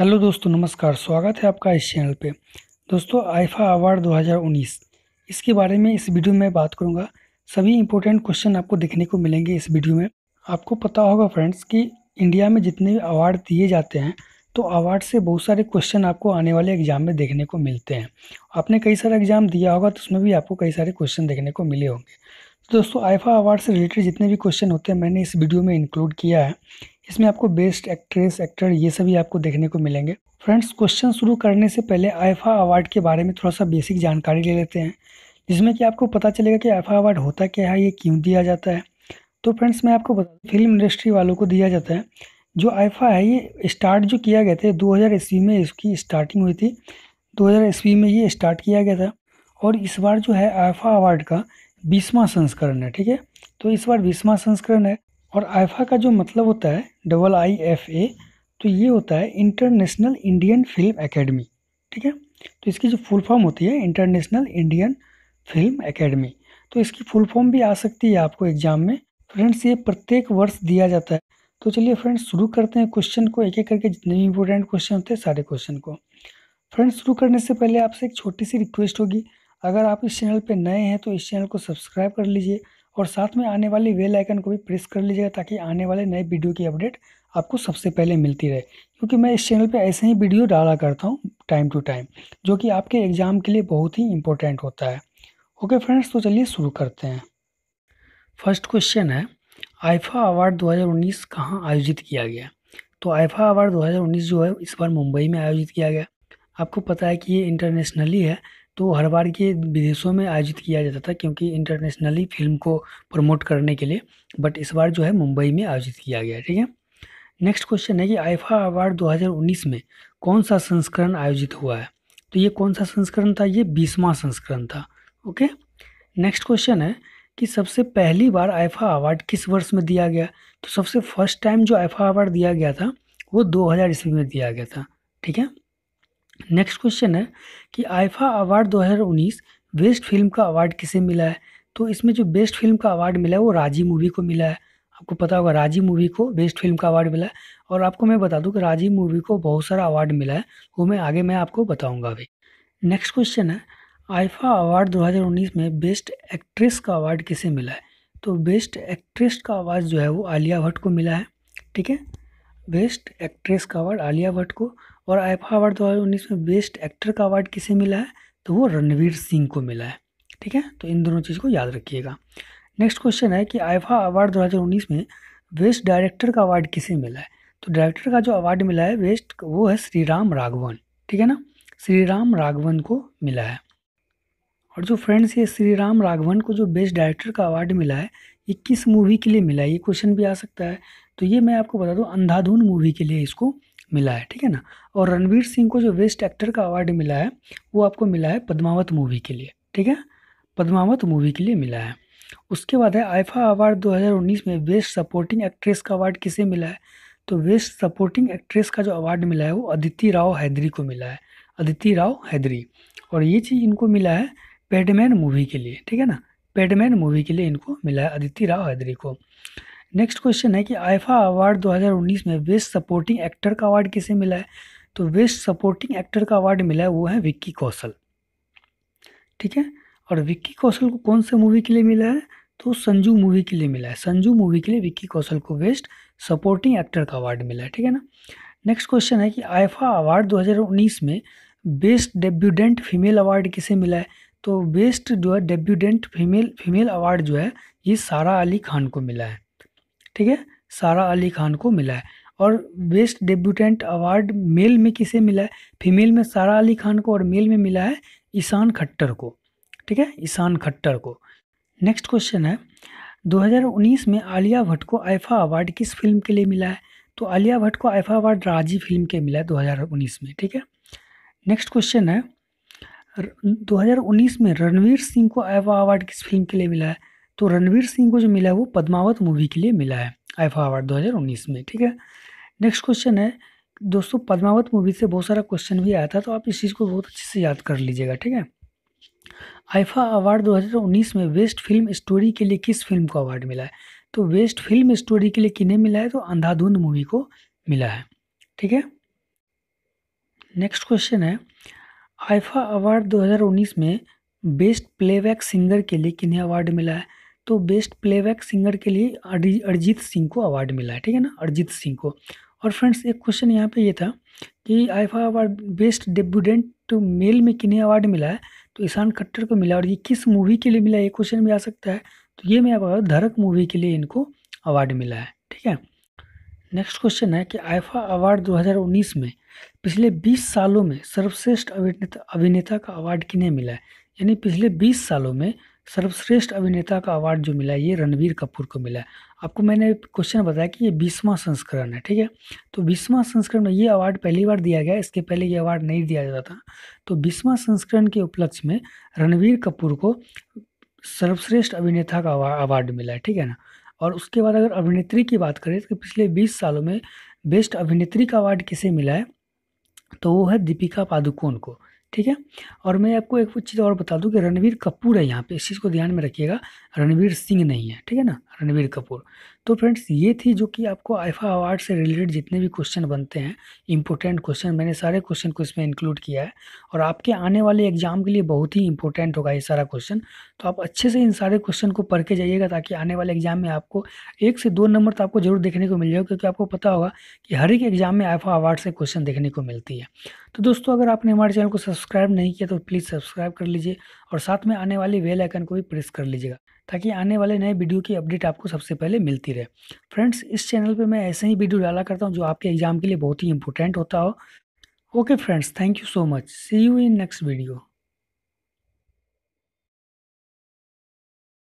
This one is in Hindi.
हेलो दोस्तों नमस्कार स्वागत है आपका इस चैनल पे दोस्तों आइफा अवार्ड 2019 इसके बारे में इस वीडियो में बात करूंगा सभी इंपॉर्टेंट क्वेश्चन आपको देखने को मिलेंगे इस वीडियो में आपको पता होगा फ्रेंड्स कि इंडिया में जितने भी अवार्ड दिए जाते हैं तो अवार्ड से बहुत सारे क्वेश्चन आपको आने वाले एग्जाम में देखने को मिलते हैं आपने कई सारा एग्जाम दिया होगा तो उसमें भी आपको कई सारे क्वेश्चन देखने को मिले होंगे तो दोस्तों आइफा अवार्ड से रिलेटेड जितने भी क्वेश्चन होते हैं मैंने इस वीडियो में इंक्लूड किया है इसमें आपको बेस्ट एक्ट्रेस एक्टर ये सभी आपको देखने को मिलेंगे फ्रेंड्स क्वेश्चन शुरू करने से पहले आईफा अवार्ड के बारे में थोड़ा सा बेसिक जानकारी ले लेते हैं जिसमें कि आपको पता चलेगा कि आईफा अवार्ड होता क्या है ये क्यों दिया जाता है तो फ्रेंड्स मैं आपको बता फिल्म इंडस्ट्री वालों को दिया जाता है जो आईफा है ये स्टार्ट जो किया गया था दो हज़ार ईस्वी में इसकी स्टार्टिंग हुई थी दो हज़ार ईस्वी में ये स्टार्ट किया गया था और इस बार जो है आईफा अवार्ड का बीसवा संस्करण है ठीक है तो इस बार बीसवा संस्करण है और आइफा का जो मतलब होता है डबल आई एफ ए तो ये होता है इंटरनेशनल इंडियन फिल्म एकेडमी ठीक है तो इसकी जो फुल फॉर्म होती है इंटरनेशनल इंडियन फिल्म एकेडमी तो इसकी फुल फॉर्म भी आ सकती है आपको एग्जाम में फ्रेंड्स ये प्रत्येक वर्ष दिया जाता है तो चलिए फ्रेंड्स शुरू करते हैं क्वेश्चन को एक एक करके जितने भी इंपॉर्टेंट क्वेश्चन होते हैं सारे क्वेश्चन को फ्रेंड्स शुरू करने से पहले आपसे एक छोटी सी रिक्वेस्ट होगी अगर आप इस चैनल पर नए हैं तो इस चैनल को सब्सक्राइब कर लीजिए और साथ में आने वाली वेल आइकन को भी प्रेस कर लीजिएगा ताकि आने वाले नए वीडियो की अपडेट आपको सबसे पहले मिलती रहे क्योंकि मैं इस चैनल पे ऐसे ही वीडियो डाला करता हूँ टाइम टू टाइम जो कि आपके एग्ज़ाम के लिए बहुत ही इंपॉर्टेंट होता है ओके फ्रेंड्स तो चलिए शुरू करते हैं फर्स्ट क्वेश्चन है आइफा अवार्ड दो कहाँ आयोजित किया गया तो आइफा अवार्ड दो जो है इस बार मुंबई में आयोजित किया गया आपको पता है कि ये इंटरनेशनली है तो हर बार ये विदेशों में आयोजित किया जाता था क्योंकि इंटरनेशनली फिल्म को प्रमोट करने के लिए बट इस बार जो है मुंबई में आयोजित किया गया ठीक है नेक्स्ट क्वेश्चन है कि आईफा अवार्ड 2019 में कौन सा संस्करण आयोजित हुआ है तो ये कौन सा संस्करण था ये बीसवा संस्करण था ओके नेक्स्ट क्वेश्चन है कि सबसे पहली बार आईफा अवार्ड किस वर्ष में दिया गया तो सबसे फर्स्ट टाइम जो आईफा अवार्ड दिया गया था वो दो ईस्वी में दिया गया था ठीक है नेक्स्ट क्वेश्चन है कि आइफा अवार्ड 2019 बेस्ट फिल्म का अवार्ड किसे मिला है तो इसमें जो बेस्ट फिल्म का अवार्ड मिला है वो राजी मूवी को मिला है आपको पता होगा राजी मूवी को बेस्ट फिल्म का अवार्ड मिला है और आपको मैं बता दूं कि राजी मूवी को बहुत सारा अवार्ड मिला है वो मैं आगे मैं आपको बताऊँगा अभी नेक्स्ट क्वेश्चन है आइफा अवार्ड दो में बेस्ट एक्ट्रेस का अवार्ड किसे मिला है तो बेस्ट एक्ट्रेस का अवार्ड जो है वो आलिया भट्ट को मिला है ठीक है बेस्ट एक्ट्रेस का अवार्ड आलिया भट्ट को और आईफा अवार्ड दो में बेस्ट एक्टर का अवार्ड किसे मिला है तो वो रणवीर सिंह को मिला है ठीक है तो इन दोनों चीज़ को याद रखिएगा नेक्स्ट क्वेश्चन है कि आईफा अवार्ड 2019 में बेस्ट डायरेक्टर का अवार्ड किसे मिला है तो डायरेक्टर का जो अवार्ड मिला है बेस्ट वो है श्री राम राघवन ठीक है ना श्री राम राघवन को मिला है और जो फ्रेंड्स ये श्री राम राघवन को जो बेस्ट डायरेक्टर का अवार्ड मिला है ये किस मूवी के लिए मिला है ये क्वेश्चन भी आ सकता है तो ये मैं आपको बता दूँ अंधाधुन मूवी के लिए इसको मिला है ठीक है ना और रणवीर सिंह को जो बेस्ट एक्टर का अवार्ड मिला है वो आपको मिला है पद्मावत मूवी के लिए ठीक है पद्मावत मूवी के लिए मिला है उसके बाद है आईफा अवार्ड 2019 में बेस्ट सपोर्टिंग एक्ट्रेस का अवार्ड किसे मिला है तो बेस्ट सपोर्टिंग एक्ट्रेस का जो अवार्ड मिला है वो अदिति राव हैदरी को मिला है अदिति राव हैदरी और ये चीज़ इनको मिला है पेडमैन मूवी के लिए ठीक है ना पेडमैन मूवी के लिए इनको मिला है अदिति राव हैदरी को नेक्स्ट क्वेश्चन है कि आईफा अवार्ड 2019 में बेस्ट सपोर्टिंग एक्टर का अवार्ड किसे मिला है तो बेस्ट सपोर्टिंग एक्टर का अवार्ड मिला है वो है विक्की कौशल ठीक है और विक्की कौशल को कौन से मूवी के लिए मिला है तो संजू मूवी के लिए मिला है संजू मूवी के लिए विक्की कौशल को बेस्ट सपोर्टिंग एक्टर का अवार्ड मिला है ठीक है ना नेक्स्ट क्वेश्चन है कि आईफा अवार्ड 2019 में बेस्ट डेब्यूडेंट फीमेल अवार्ड किसे मिला है तो बेस्ट जो है डेब्यूडेंट फीमेल फीमेल अवार्ड जो है ये सारा अली खान को मिला है ठीक है सारा अली खान को मिला है और बेस्ट डेब्यूटेंट अवार्ड मेल में किसे मिला है फीमेल में सारा अली खान को और मेल में मिला है ईशान खट्टर को ठीक है ईशान खट्टर को नेक्स्ट क्वेश्चन है 2019 में आलिया भट्ट को आइफा अवार्ड किस फिल्म के लिए मिला है तो आलिया भट्ट को आइफा अवार्ड राजी फिल्म के मिला है दो में ठीक है नेक्स्ट क्वेश्चन है दो में रणवीर सिंह को आइफा अवार्ड किस फिल्म के लिए मिला है तो रणवीर सिंह को जो मिला है वो पद्मावत मूवी के लिए मिला है आईफा अवार्ड 2019 में ठीक है नेक्स्ट क्वेश्चन है दोस्तों पद्मावत मूवी से बहुत सारा क्वेश्चन भी आया था तो आप इस चीज़ को बहुत अच्छे से याद कर लीजिएगा ठीक है आईफा अवार्ड 2019 में वेस्ट फिल्म स्टोरी के लिए किस फिल्म को अवार्ड मिला है तो वेस्ट फिल्म स्टोरी के लिए किन्हें मिला है तो अंधाधुंध मूवी को मिला है ठीक है नेक्स्ट क्वेश्चन है आईफा अवार्ड 2019 में बेस्ट प्लेबैक सिंगर के लिए किन्हें अवार्ड मिला है तो बेस्ट प्लेबैक सिंगर के लिए अरिजीत सिंह को अवार्ड मिला है ठीक है ना अरिजीत सिंह को और फ्रेंड्स एक क्वेश्चन यहाँ पे ये था कि आईफा अवार्ड बेस्ट डेब्यूडेंट तो मेल में किन्हें अवार्ड मिला है तो ईशान खट्टर को मिला और ये किस मूवी के लिए मिला ये क्वेश्चन भी आ सकता है तो ये मैं आपको धरक मूवी के लिए इनको अवार्ड मिला है ठीक है नेक्स्ट क्वेश्चन है कि आईफा अवार्ड 2019 में पिछले 20 सालों में सर्वश्रेष्ठ अभिनेता अभिनेता का अवार्ड किन्हें मिला है यानी पिछले 20 सालों में सर्वश्रेष्ठ अभिनेता का अवार्ड जो मिला है ये रणवीर कपूर को मिला है आपको मैंने क्वेश्चन बताया कि ये बीसवां संस्करण है ठीक है तो बीसवां संस्करण में ये अवार्ड पहली बार दिया गया इसके पहले ये अवार्ड नहीं दिया जाता था तो बीसवां संस्करण के उपलक्ष्य में रणवीर कपूर को सर्वश्रेष्ठ अभिनेता का अवार्ड मिला है ठीक है ना और उसके बाद अगर अभिनेत्री की बात करें तो पिछले बीस सालों में बेस्ट अभिनेत्री का अवार्ड किसे मिला है तो वो है दीपिका पादुकोण को ठीक है और मैं आपको एक चीज़ और बता दूं कि रणवीर कपूर है यहाँ पे इस चीज़ को ध्यान में रखिएगा रणवीर सिंह नहीं है ठीक है ना रणवीर कपूर तो फ्रेंड्स ये थी जो कि आपको आइफा अवार्ड से रिलेटेड जितने भी क्वेश्चन बनते हैं इंपॉर्टेंट क्वेश्चन मैंने सारे क्वेश्चन को इसमें इंक्लूड किया है और आपके आने वाले एग्जाम के लिए बहुत ही इंपॉर्टेंट होगा ये सारा क्वेश्चन तो आप अच्छे से इन सारे क्वेश्चन को पढ़ के जाइएगा ताकि आने वाले एग्जाम में आपको एक से दो नंबर तो आपको जरूर देखने को मिल जाएगा क्योंकि आपको पता होगा कि हर एक एग्जाम में आइफा अवार्ड से क्वेश्चन देखने को मिलती है तो दोस्तों अगर आपने हमारे चैनल को सब्सक्राइब नहीं किया तो प्लीज़ सब्सक्राइब कर लीजिए और साथ में आने वाली वेल आइकन को भी प्रेस कर लीजिएगा ताकि आने वाले नए वीडियो की अपडेट आपको सबसे पहले मिलती रहे फ्रेंड्स इस चैनल पे मैं ऐसे ही वीडियो डाला करता हूँ जो आपके एग्जाम के लिए बहुत ही इंपॉर्टेंट होता हो okay friends thank you so much see you in next video